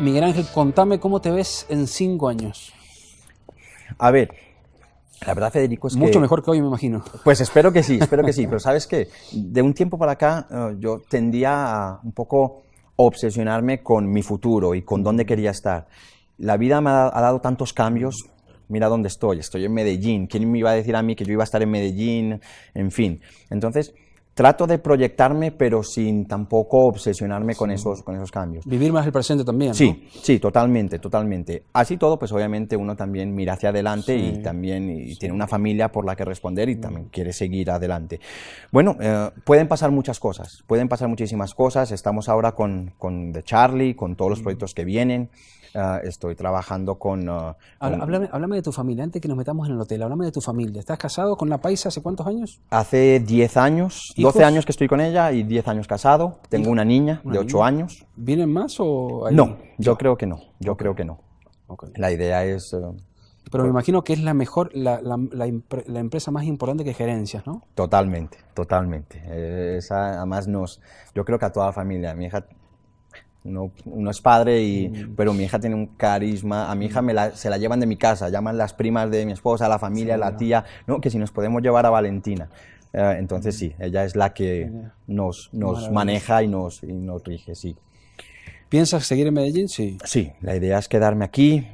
Miguel Ángel, contame cómo te ves en cinco años. A ver, la verdad, Federico, es Mucho mejor que hoy, me imagino. Pues espero que sí, espero que sí. Pero sabes qué? de un tiempo para acá eh, yo tendía a un poco obsesionarme con mi futuro y con dónde quería estar. La vida me ha dado tantos cambios. Mira dónde estoy, estoy en Medellín. ¿Quién me iba a decir a mí que yo iba a estar en Medellín? En fin. Entonces, trato de proyectarme, pero sin tampoco obsesionarme con, esos, con esos cambios. Vivir más el presente también. Sí, ¿no? sí, totalmente, totalmente. Así todo, pues obviamente uno también mira hacia adelante y también tiene una familia por la que responder y mm. también quiere seguir adelante. Bueno, eh, pueden pasar muchas cosas, pueden pasar muchísimas cosas. Estamos ahora con, con The Charlie, con todos los mm. proyectos que vienen. Ah, estoy trabajando ah, con... háblame, háblame, de tu familia, antes que nos metamos en el hotel, háblame de tu familia. ¿Estás casado con la Paisa hace cuántos años? Hace 10 años. 12 años que estoy con ella y 10 años casado. Tengo una niña de 8 años. ¿Vienen más o...? No, yo creo que no. Yo creo que no. La idea es... Eh, pero me pues imagino que es la mejor, la, la, empresa más importante que gerencias, ¿no? Totalmente, totalmente. Eh, esa, además nos, yo creo que a toda la familia, mi hija, uno, uno es padre, y, mm. pero mi hija tiene un carisma, a mi hija mm. se la llevan de mi casa, llaman las primas de mi esposa, la familia, la tía, no, que si nos podemos llevar a Valentina. Ah, entonces sí, ella es la que nos, nos maneja y nos, y nos rige, sí. ¿Piensas seguir en Medellín? Sí. Sí, la idea es quedarme aquí.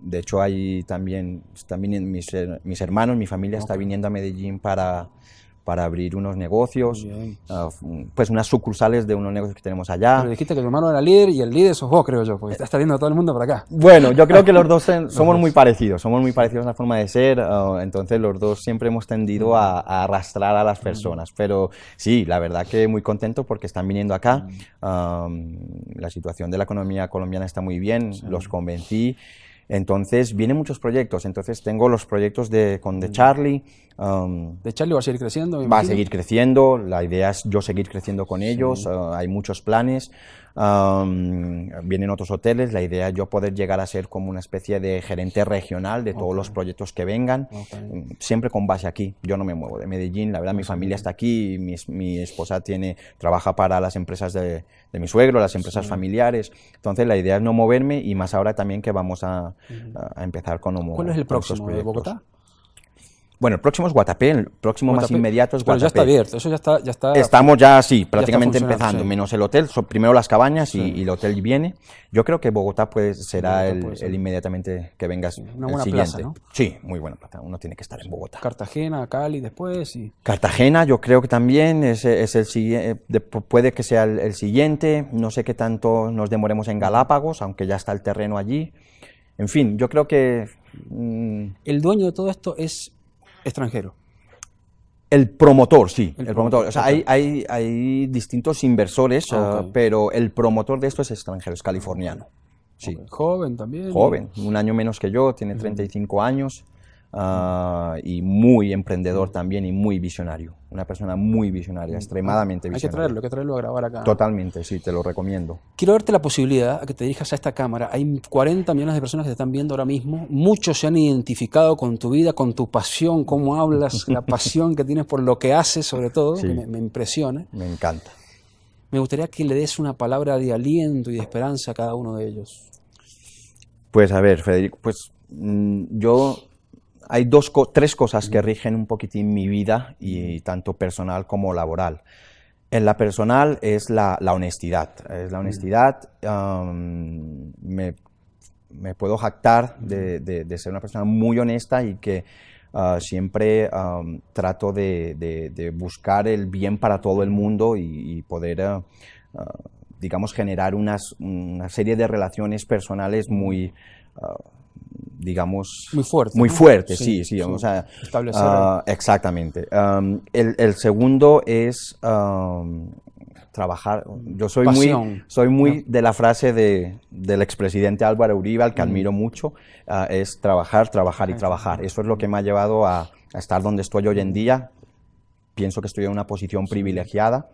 de hecho, hay también, también mis, mis hermanos, mi familia está viniendo a Medellín para, para abrir unos negocios, ah, pues unas sucursales de unos negocios que tenemos allá. Pero dijiste que tu hermano era líder y el líder sos vos, creo yo, porque está todo el mundo para acá. Bueno, yo creo que los dos somos muy parecidos, somos muy parecidos en la forma de ser, ah, entonces los dos siempre hemos tendido a, arrastrar a las personas, pero sí, la verdad que muy contento porque están viniendo acá, la situación de la economía colombiana está muy bien, los convencí. Entonces, vienen muchos proyectos. Entonces, tengo los proyectos de, con The mm. Charlie. Um, ¿De Charlie va a seguir creciendo? Va a seguir creciendo. La idea es yo seguir creciendo con ellos. Ah, hay muchos planes vienen otros hoteles, la idea es yo poder llegar a ser como una especie de gerente regional de todos los proyectos que vengan, mm, siempre con base aquí, yo no me muevo de Medellín, la verdad mi familia está aquí, mi, esposa tiene, trabaja para las empresas de, mi suegro, las empresas familiares, entonces la idea es no moverme y más ahora también que vamos a, empezar con, un, ¿Cuál es el próximo de Bogotá? Bueno, el próximo es Guatapé, el próximo más inmediato es Guatapé. ya está abierto, eso ya está... Ya está Estamos ya, sí, prácticamente empezando, menos el hotel, primero las cabañas y, el hotel viene. Yo creo que Bogotá pues, será el, inmediatamente que vengas Una buena Plaza, ¿no? Sí, muy buena plaza, uno tiene que estar en Bogotá. Cartagena, Cali después y... Cartagena yo creo que también es, el siguiente, eh, puede que sea el, siguiente, no sé qué tanto nos demoremos en Galápagos, aunque ya está el terreno allí. En fin, yo creo que... Mm, el dueño de todo esto es Extranjero. El promotor, sí, hay, hay, hay, distintos inversores, ah, ah, pero el promotor de esto es extranjero, es californiano. Sí. Joven también. Joven, un año menos que yo, tiene 35 años. Ah, y muy emprendedor también y muy visionario. Una persona muy visionaria, mm, extremadamente visionaria. Hay que traerlo, hay que traerlo a grabar acá. Totalmente, sí, te lo recomiendo. Quiero darte la posibilidad a que te dirijas a esta cámara. Hay 40 millones de personas que te están viendo ahora mismo. Muchos se han identificado con tu vida, con tu pasión, cómo hablas, la pasión que tienes por lo que haces, sobre todo, me impresiona. Me encanta. Me gustaría que le des una palabra de aliento y de esperanza a cada uno de ellos. Pues a ver, Federico, pues mm, yo hay dos, tres cosas que rigen un poquitín mi vida, y tanto personal como laboral. En la personal es la, honestidad. Es la honestidad. me, puedo jactar de, ser una persona muy honesta y que ah, siempre trato de, buscar el bien para todo el mundo y, poder, ah, ah, digamos, generar una serie de relaciones personales muy digamos... Muy fuerte. Muy fuerte, sí, sí. vamos a O sea, Establecer. Ah, exactamente. el, segundo es trabajar. Yo soy muy, soy muy de la frase de, del expresidente Álvaro Uribe, al que mm. admiro mucho, ah, es trabajar, trabajar y trabajar. Eso es lo que me ha llevado a, estar donde estoy hoy en mm. día. Pienso que estoy en una posición privilegiada.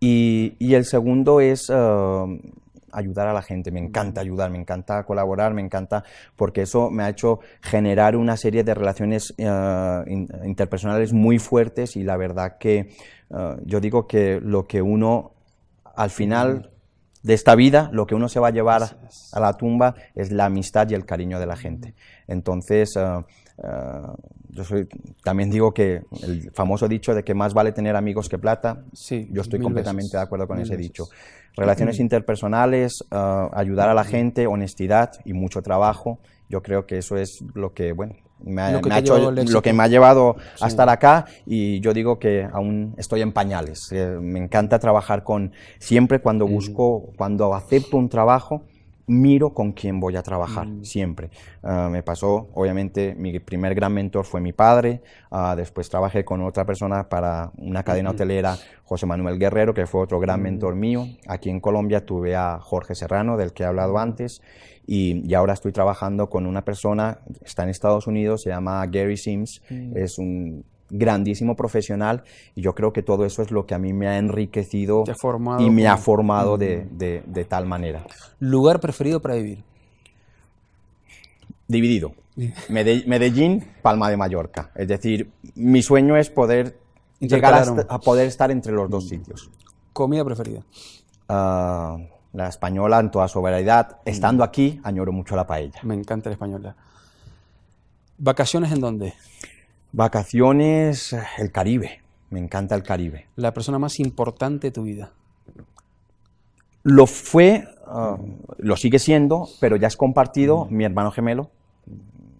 Y, y el segundo es ayudar a la gente, me encanta ayudar, me encanta colaborar, me encanta, porque eso me ha hecho generar una serie de relaciones eh, interpersonales muy fuertes y la verdad que eh, yo digo que lo que uno al final de esta vida, lo que uno se va a llevar a la tumba es la amistad y el cariño de la gente. Entonces, ah, ah, yo también digo que el famoso dicho de que más vale tener amigos que plata, yo estoy completamente de acuerdo con ese dicho. Relaciones interpersonales, ah, ayudar a la gente, honestidad y mucho trabajo. Yo creo que eso es lo que, bueno, me, lo, que me ha hecho, lo que me ha llevado a estar acá y yo digo que aún estoy en pañales. Eh, me encanta trabajar con, siempre cuando busco, cuando acepto un trabajo, miro con quién voy a trabajar mm. siempre. Ah, me pasó, obviamente, mi primer gran mentor fue mi padre, ah, después trabajé con otra persona para una cadena hotelera, José Manuel Guerrero, que fue otro gran mm. mentor mío. Aquí en Colombia tuve a Jorge Serrano, del que he hablado antes, y, ahora estoy trabajando con una persona, está en Estados Unidos, se llama Gary Sims, mm. es un grandísimo profesional y yo creo que todo eso es lo que a mí me ha enriquecido y me ha formado de, tal manera. ¿Lugar preferido para vivir? Dividido. Medellín, Palma de Mallorca. Es decir, mi sueño es poder llegar a, poder estar entre los dos sitios. ¿Comida preferida? Ah, la española en toda su variedad. Mm. Estando aquí, añoro mucho la paella. Me encanta la española. ¿Vacaciones en dónde? Vacaciones, el Caribe. Me encanta el Caribe. ¿La persona más importante de tu vida? Lo fue, ah, lo sigue siendo, pero ya es compartido. Mi hermano gemelo.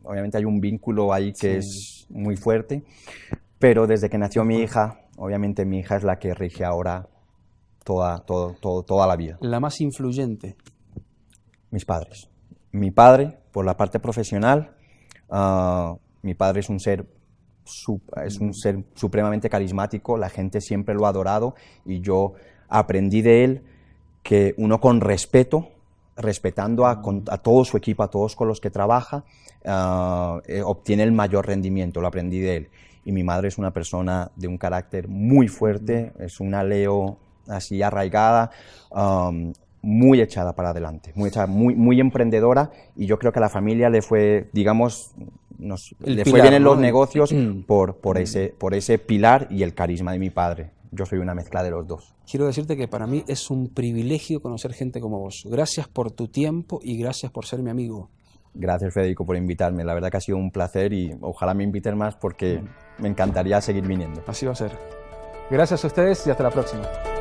Obviamente hay un vínculo ahí que es muy fuerte. Pero desde que nació mi hija, obviamente mi hija es la que rige ahora toda, todo, toda la vida. ¿La más influyente? Mis padres. Mi padre, por la parte profesional, ah, mi padre es un ser es un ser supremamente carismático, la gente siempre lo ha adorado y yo aprendí de él que uno con respeto, respetando a, todo su equipo, a todos con los que trabaja, ah, eh, obtiene el mayor rendimiento, lo aprendí de él. Y mi madre es una persona de un carácter muy fuerte, es una Leo así arraigada, muy echada para adelante, muy, muy, muy emprendedora y yo creo que a la familia le fue, digamos, nos, le fue bien en los negocios mm. por, ese, por ese pilar y el carisma de mi padre. Yo soy una mezcla de los dos. Quiero decirte que para mí es un privilegio conocer gente como vos. Gracias por tu tiempo y gracias por ser mi amigo. Gracias Federico por invitarme, la verdad que ha sido un placer y ojalá me inviten más porque mm. me encantaría seguir viniendo. Así va a ser. Gracias a ustedes y hasta la próxima.